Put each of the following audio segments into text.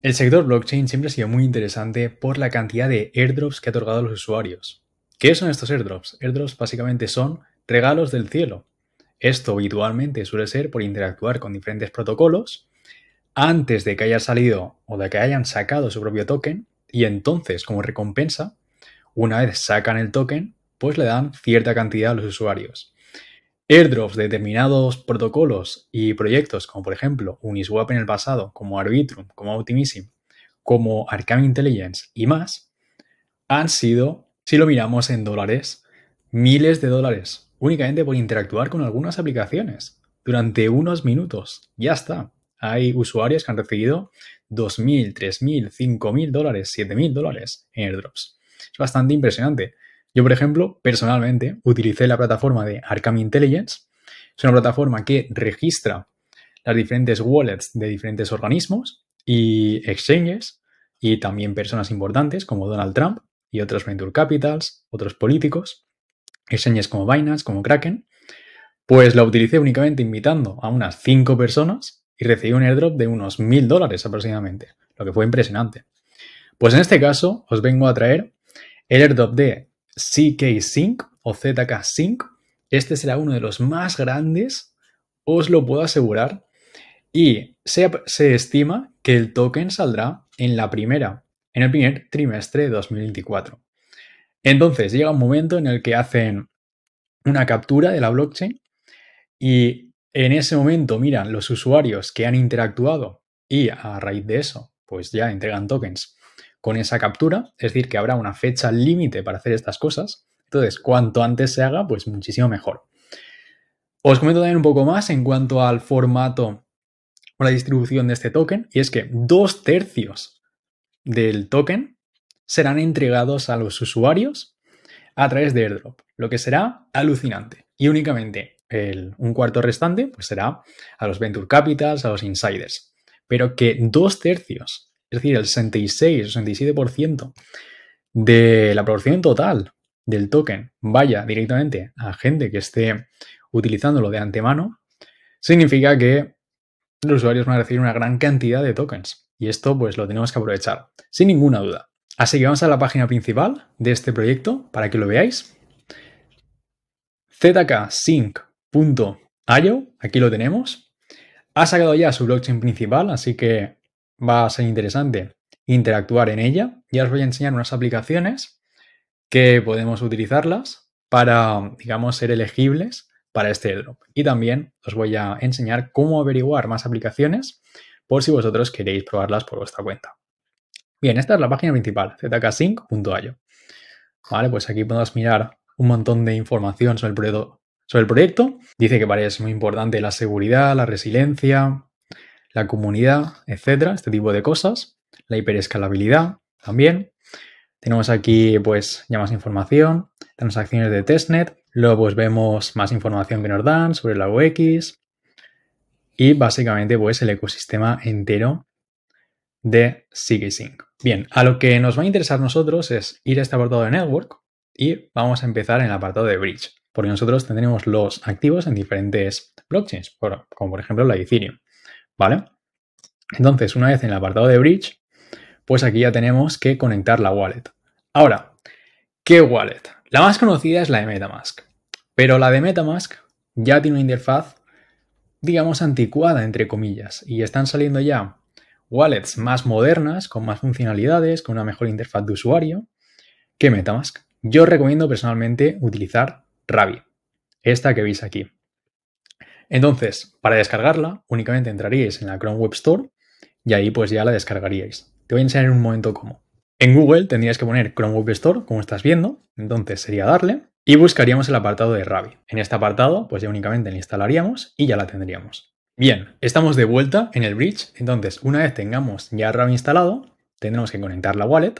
El sector blockchain siempre ha sido muy interesante por la cantidad de airdrops que ha otorgado a los usuarios. ¿Qué son estos airdrops? Airdrops básicamente son regalos del cielo. Esto habitualmente suele ser por interactuar con diferentes protocolos antes de que haya salido o de que hayan sacado su propio token y entonces como recompensa, una vez sacan el token, pues le dan cierta cantidad a los usuarios airdrops de determinados protocolos y proyectos, como por ejemplo Uniswap en el pasado, como Arbitrum, como Optimism, como Arcane Intelligence y más, han sido, si lo miramos en dólares, miles de dólares, únicamente por interactuar con algunas aplicaciones durante unos minutos. Ya está. Hay usuarios que han recibido 2.000, 3.000, 5.000 dólares, 7.000 dólares en airdrops. Es bastante impresionante. Yo, por ejemplo, personalmente utilicé la plataforma de Arkham Intelligence. Es una plataforma que registra las diferentes wallets de diferentes organismos y exchanges y también personas importantes como Donald Trump y otros venture capitals, otros políticos, exchanges como Binance, como Kraken. Pues la utilicé únicamente invitando a unas 5 personas y recibí un airdrop de unos 1000 dólares aproximadamente, lo que fue impresionante. Pues en este caso os vengo a traer el airdrop de CK Sync o ZK Sync. Este será uno de los más grandes, os lo puedo asegurar. Y se, se estima que el token saldrá en la primera, en el primer trimestre de 2024. Entonces llega un momento en el que hacen una captura de la blockchain y en ese momento miran los usuarios que han interactuado y a raíz de eso, pues ya entregan tokens con esa captura, es decir, que habrá una fecha límite para hacer estas cosas. Entonces, cuanto antes se haga, pues muchísimo mejor. Os comento también un poco más en cuanto al formato o la distribución de este token, y es que dos tercios del token serán entregados a los usuarios a través de airdrop, lo que será alucinante. Y únicamente el, un cuarto restante pues será a los venture capitals, a los insiders. Pero que dos tercios es decir, el 66, 67% de la proporción total del token vaya directamente a gente que esté utilizándolo de antemano, significa que los usuarios van a recibir una gran cantidad de tokens. Y esto pues lo tenemos que aprovechar, sin ninguna duda. Así que vamos a la página principal de este proyecto para que lo veáis. zksync.io, aquí lo tenemos. Ha sacado ya su blockchain principal, así que va a ser interesante interactuar en ella. Ya os voy a enseñar unas aplicaciones que podemos utilizarlas para, digamos, ser elegibles para este drop Y también os voy a enseñar cómo averiguar más aplicaciones por si vosotros queréis probarlas por vuestra cuenta. Bien, esta es la página principal, zksync.io. Vale, pues aquí podemos mirar un montón de información sobre el, proyecto, sobre el proyecto. Dice que parece muy importante la seguridad, la resiliencia, la comunidad, etcétera, este tipo de cosas, la hiperescalabilidad también. Tenemos aquí pues ya más información, transacciones de testnet, luego pues vemos más información que nos dan sobre la UX y básicamente pues el ecosistema entero de SigSync. Bien, a lo que nos va a interesar nosotros es ir a este apartado de Network y vamos a empezar en el apartado de Bridge, porque nosotros tendremos los activos en diferentes blockchains, como por ejemplo la Ethereum. ¿vale? Entonces, una vez en el apartado de Bridge, pues aquí ya tenemos que conectar la wallet. Ahora, ¿qué wallet? La más conocida es la de Metamask, pero la de Metamask ya tiene una interfaz, digamos, anticuada, entre comillas, y están saliendo ya wallets más modernas, con más funcionalidades, con una mejor interfaz de usuario que Metamask. Yo recomiendo personalmente utilizar Rabi, esta que veis aquí. Entonces, para descargarla, únicamente entraríais en la Chrome Web Store y ahí pues ya la descargaríais. Te voy a enseñar en un momento cómo. En Google tendrías que poner Chrome Web Store, como estás viendo, entonces sería darle y buscaríamos el apartado de Ravi. En este apartado pues ya únicamente la instalaríamos y ya la tendríamos. Bien, estamos de vuelta en el bridge, entonces una vez tengamos ya Ravi instalado, tendremos que conectar la wallet.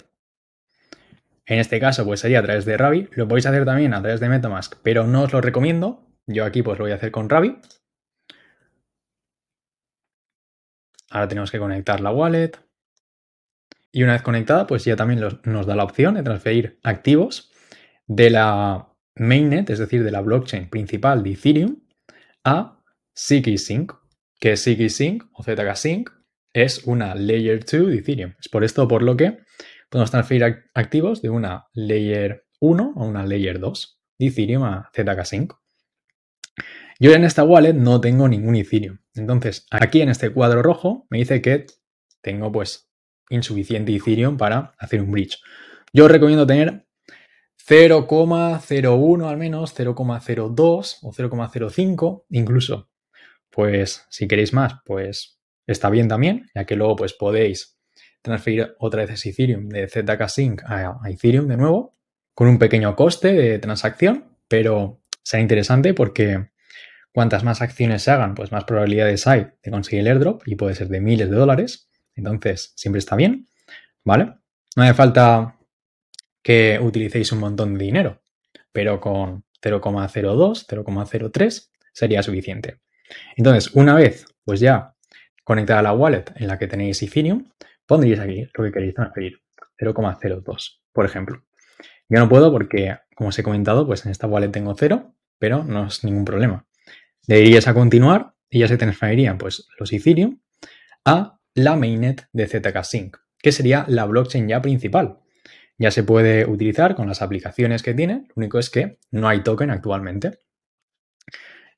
En este caso pues sería a través de Ravi, lo podéis hacer también a través de Metamask, pero no os lo recomiendo yo aquí pues lo voy a hacer con Ravi. Ahora tenemos que conectar la wallet. Y una vez conectada, pues ya también nos da la opción de transferir activos de la mainnet, es decir, de la blockchain principal de Ethereum, a zk que zk o ZK-Sync es una Layer 2 de Ethereum. Es por esto por lo que podemos transferir activos de una Layer 1 a una Layer 2 de Ethereum a zk yo en esta wallet no tengo ningún Ethereum. Entonces, aquí en este cuadro rojo me dice que tengo pues insuficiente Ethereum para hacer un bridge. Yo recomiendo tener 0,01 al menos, 0,02 o 0,05 incluso. Pues si queréis más, pues está bien también, ya que luego pues podéis transferir otra vez ese Ethereum de ZK Sync a, a Ethereum de nuevo, con un pequeño coste de transacción, pero será interesante porque Cuantas más acciones se hagan, pues más probabilidades hay de conseguir el airdrop y puede ser de miles de dólares. Entonces, siempre está bien, ¿vale? No hace falta que utilicéis un montón de dinero, pero con 0,02, 0,03 sería suficiente. Entonces, una vez, pues ya conectada la wallet en la que tenéis Ethereum, pondréis aquí lo que queréis transferir, 0,02, por ejemplo. Yo no puedo porque, como os he comentado, pues en esta wallet tengo 0, pero no es ningún problema. Le a continuar y ya se transferirían pues, los Ethereum a la mainnet de ZK Sync, que sería la blockchain ya principal. Ya se puede utilizar con las aplicaciones que tiene, lo único es que no hay token actualmente.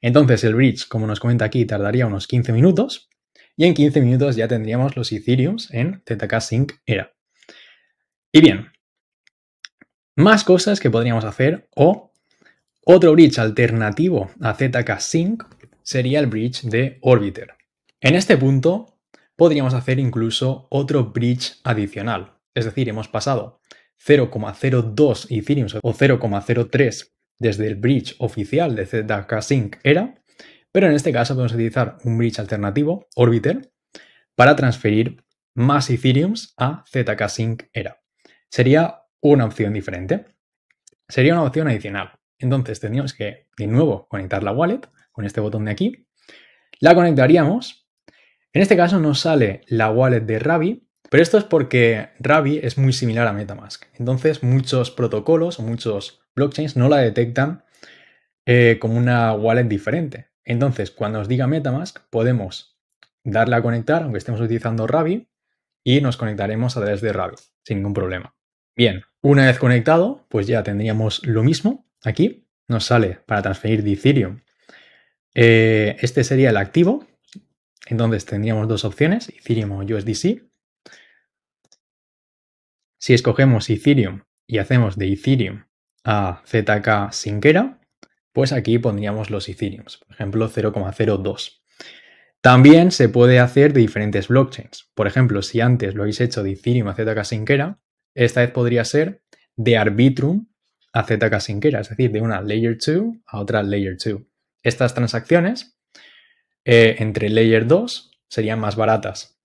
Entonces el bridge, como nos comenta aquí, tardaría unos 15 minutos y en 15 minutos ya tendríamos los Ethereum en ZK Sync Era. Y bien, más cosas que podríamos hacer o otro bridge alternativo a ZK-Sync sería el bridge de Orbiter. En este punto podríamos hacer incluso otro bridge adicional, es decir, hemos pasado 0,02 Ethereum o 0,03 desde el bridge oficial de ZK-Sync era, pero en este caso podemos utilizar un bridge alternativo, Orbiter, para transferir más Ethereum a ZK-Sync era. Sería una opción diferente. Sería una opción adicional. Entonces tendríamos que, de nuevo, conectar la wallet con este botón de aquí. La conectaríamos. En este caso nos sale la wallet de Ravi, pero esto es porque Ravi es muy similar a Metamask. Entonces muchos protocolos o muchos blockchains no la detectan eh, como una wallet diferente. Entonces cuando os diga Metamask podemos darle a conectar, aunque estemos utilizando Ravi, y nos conectaremos a través de Ravi sin ningún problema. Bien, una vez conectado, pues ya tendríamos lo mismo. Aquí nos sale para transferir de Ethereum. Eh, este sería el activo. Entonces tendríamos dos opciones, Ethereum o USDC. Si escogemos Ethereum y hacemos de Ethereum a ZK Sinkera, pues aquí pondríamos los Ethereums, por ejemplo 0,02. También se puede hacer de diferentes blockchains. Por ejemplo, si antes lo habéis hecho de Ethereum a ZK Sinkera, esta vez podría ser de Arbitrum a ZK Sinquera, es decir, de una Layer 2 a otra Layer 2. Estas transacciones eh, entre Layer 2 serían más baratas,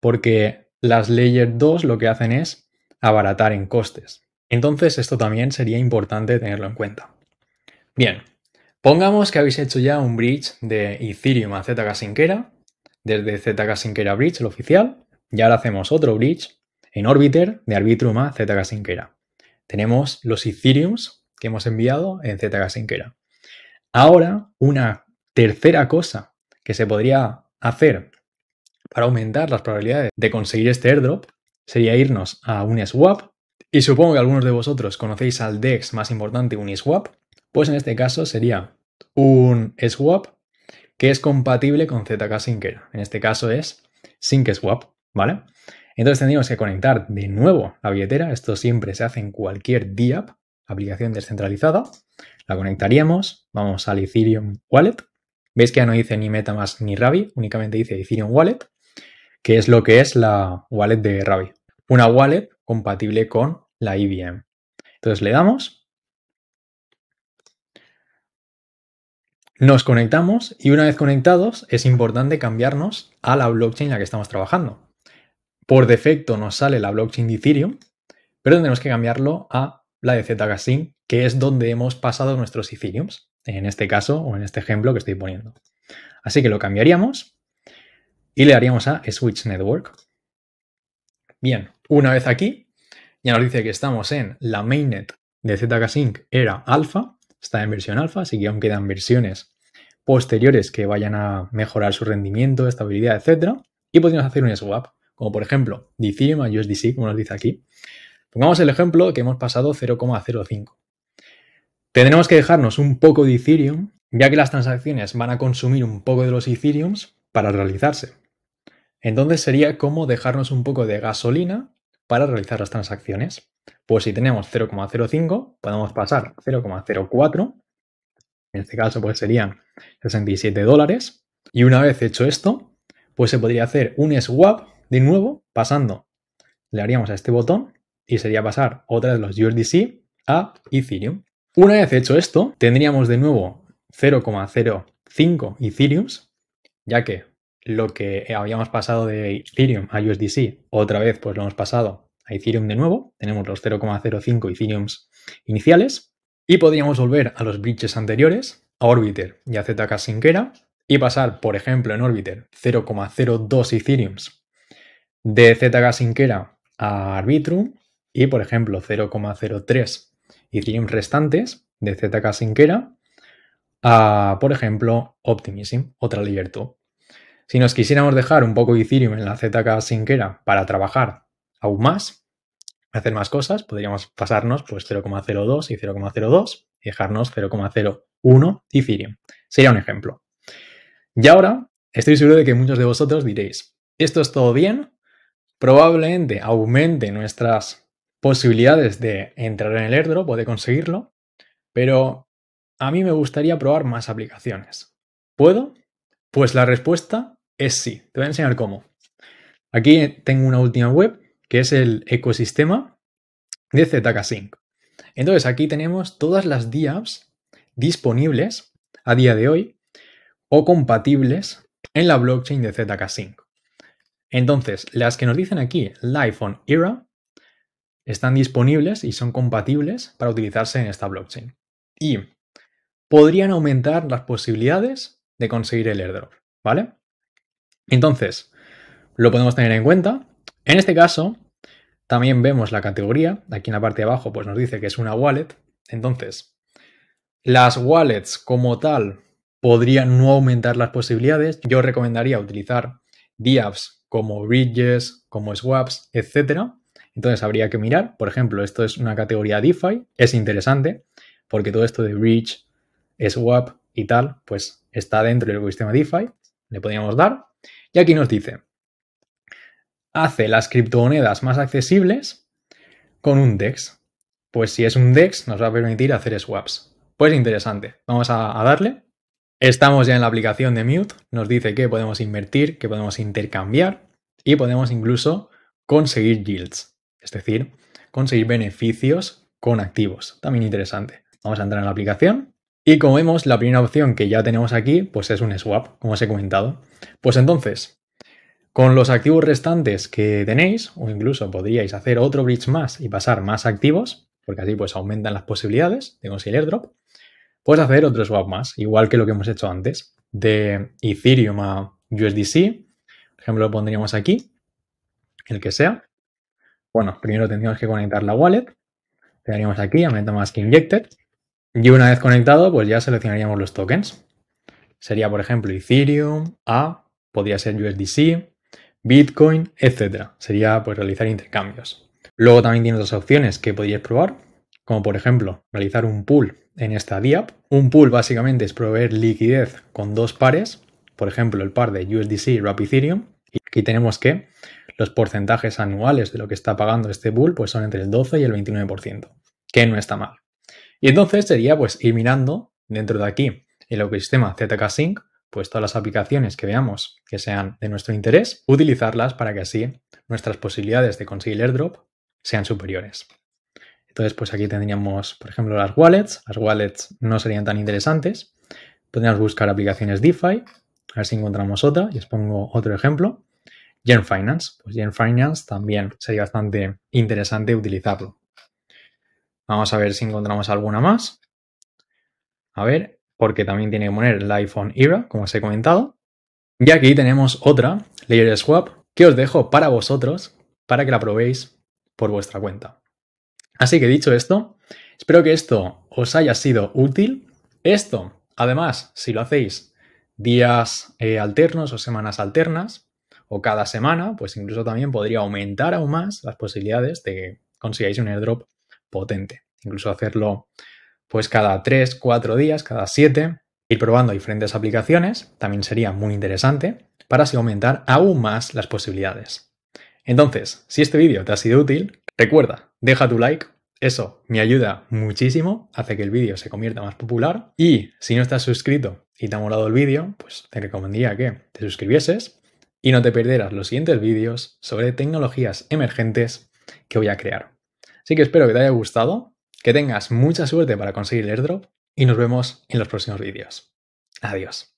porque las Layer 2 lo que hacen es abaratar en costes. Entonces esto también sería importante tenerlo en cuenta. Bien, pongamos que habéis hecho ya un bridge de Ethereum a ZK Sinquera, desde ZK Sinkera Bridge, el oficial, y ahora hacemos otro bridge en Orbiter de Arbitrum a ZK Sinquera tenemos los Ethereums que hemos enviado en ZK Sinquera. Ahora, una tercera cosa que se podría hacer para aumentar las probabilidades de conseguir este airdrop sería irnos a Uniswap. Y supongo que algunos de vosotros conocéis al DEX más importante, Uniswap. Pues en este caso sería un swap que es compatible con ZK Sinker. En este caso es SyncSwap, ¿vale? Entonces tendríamos que conectar de nuevo la billetera. Esto siempre se hace en cualquier DApp, aplicación descentralizada. La conectaríamos, vamos al Ethereum Wallet. Veis que ya no dice ni MetaMask ni Ravi, únicamente dice Ethereum Wallet, que es lo que es la wallet de Ravi, Una wallet compatible con la IBM. Entonces le damos, nos conectamos y una vez conectados es importante cambiarnos a la blockchain en la que estamos trabajando. Por defecto nos sale la blockchain de Ethereum, pero tenemos que cambiarlo a la de Sync, que es donde hemos pasado nuestros Ethereums, en este caso o en este ejemplo que estoy poniendo. Así que lo cambiaríamos y le daríamos a Switch Network. Bien, una vez aquí, ya nos dice que estamos en la mainnet de Sync era alfa, está en versión alfa, así que aún quedan versiones posteriores que vayan a mejorar su rendimiento, estabilidad, etc. Y podríamos hacer un swap como por ejemplo Ethereum a USDC, como nos dice aquí, pongamos el ejemplo que hemos pasado 0,05. Tendremos que dejarnos un poco de Ethereum, ya que las transacciones van a consumir un poco de los Ethereums para realizarse. Entonces sería como dejarnos un poco de gasolina para realizar las transacciones. Pues si tenemos 0,05, podemos pasar 0,04. En este caso, pues serían 67 dólares. Y una vez hecho esto, pues se podría hacer un swap de nuevo, pasando, le haríamos a este botón y sería pasar otra vez los USDC a Ethereum. Una vez hecho esto, tendríamos de nuevo 0,05 Ethereums, ya que lo que habíamos pasado de Ethereum a USDC, otra vez pues lo hemos pasado a Ethereum de nuevo, tenemos los 0,05 Ethereums iniciales, y podríamos volver a los bridges anteriores, a Orbiter y a ZK Sinkera, y pasar, por ejemplo, en Orbiter 0,02 Ethereums de ZK Sinquera a Arbitrum y, por ejemplo, 0,03 Ethereum restantes de ZK sinquera a, por ejemplo, Optimism, otra Libertad. Si nos quisiéramos dejar un poco de Ethereum en la ZK sinquera para trabajar aún más, hacer más cosas, podríamos pasarnos pues 0,02 y 0,02 y dejarnos 0,01 Ethereum. Sería un ejemplo. Y ahora, estoy seguro de que muchos de vosotros diréis, esto es todo bien, probablemente aumente nuestras posibilidades de entrar en el airdrop o de conseguirlo, pero a mí me gustaría probar más aplicaciones. ¿Puedo? Pues la respuesta es sí. Te voy a enseñar cómo. Aquí tengo una última web que es el ecosistema de ZK-Sync. Entonces aquí tenemos todas las DApps disponibles a día de hoy o compatibles en la blockchain de ZK-Sync. Entonces, las que nos dicen aquí Live on Era están disponibles y son compatibles para utilizarse en esta blockchain. Y podrían aumentar las posibilidades de conseguir el airdrop, ¿vale? Entonces, lo podemos tener en cuenta. En este caso, también vemos la categoría. Aquí en la parte de abajo pues, nos dice que es una wallet. Entonces, las wallets como tal podrían no aumentar las posibilidades. Yo recomendaría utilizar DApps como bridges, como swaps, etcétera, Entonces habría que mirar, por ejemplo, esto es una categoría DeFi, es interesante porque todo esto de bridge, swap y tal, pues está dentro del ecosistema DeFi, le podríamos dar. Y aquí nos dice, hace las criptomonedas más accesibles con un DEX. Pues si es un DEX, nos va a permitir hacer swaps. Pues interesante, vamos a darle. Estamos ya en la aplicación de Mute, nos dice que podemos invertir, que podemos intercambiar y podemos incluso conseguir yields, es decir, conseguir beneficios con activos. También interesante. Vamos a entrar en la aplicación y como vemos, la primera opción que ya tenemos aquí pues es un swap, como os he comentado. Pues entonces, con los activos restantes que tenéis, o incluso podríais hacer otro bridge más y pasar más activos, porque así pues aumentan las posibilidades de conseguir airdrop. Puedes hacer otro swap más, igual que lo que hemos hecho antes, de Ethereum a USDC. Por ejemplo, lo pondríamos aquí, el que sea. Bueno, primero tendríamos que conectar la wallet. Le daríamos aquí a MetaMask Injected. Y una vez conectado, pues ya seleccionaríamos los tokens. Sería, por ejemplo, Ethereum, A, podría ser USDC, Bitcoin, etc. Sería pues realizar intercambios. Luego también tienes otras opciones que podrías probar, como por ejemplo realizar un pool en esta DIAP. Un pool básicamente es proveer liquidez con dos pares, por ejemplo el par de USDC y Ethereum. Y aquí tenemos que los porcentajes anuales de lo que está pagando este pool pues son entre el 12 y el 29%, que no está mal. Y entonces sería pues ir mirando dentro de aquí el ecosistema ZK Sync, pues todas las aplicaciones que veamos que sean de nuestro interés, utilizarlas para que así nuestras posibilidades de conseguir airdrop sean superiores. Entonces, pues aquí tendríamos, por ejemplo, las wallets. Las wallets no serían tan interesantes. Podríamos buscar aplicaciones DeFi, a ver si encontramos otra. Y os pongo otro ejemplo. Gen Finance. Pues Gen Finance también sería bastante interesante utilizarlo. Vamos a ver si encontramos alguna más. A ver, porque también tiene que poner el iPhone Era, como os he comentado. Y aquí tenemos otra, Layer Swap, que os dejo para vosotros, para que la probéis por vuestra cuenta. Así que dicho esto, espero que esto os haya sido útil. Esto, además, si lo hacéis días eh, alternos o semanas alternas o cada semana, pues incluso también podría aumentar aún más las posibilidades de que consigáis un airdrop potente. Incluso hacerlo pues cada 3, 4 días, cada 7, ir probando diferentes aplicaciones, también sería muy interesante para así aumentar aún más las posibilidades. Entonces, si este vídeo te ha sido útil, recuerda, deja tu like, eso me ayuda muchísimo, hace que el vídeo se convierta más popular y si no estás suscrito y te ha molado el vídeo, pues te recomendaría que te suscribieses y no te perderas los siguientes vídeos sobre tecnologías emergentes que voy a crear. Así que espero que te haya gustado, que tengas mucha suerte para conseguir el airdrop y nos vemos en los próximos vídeos. Adiós.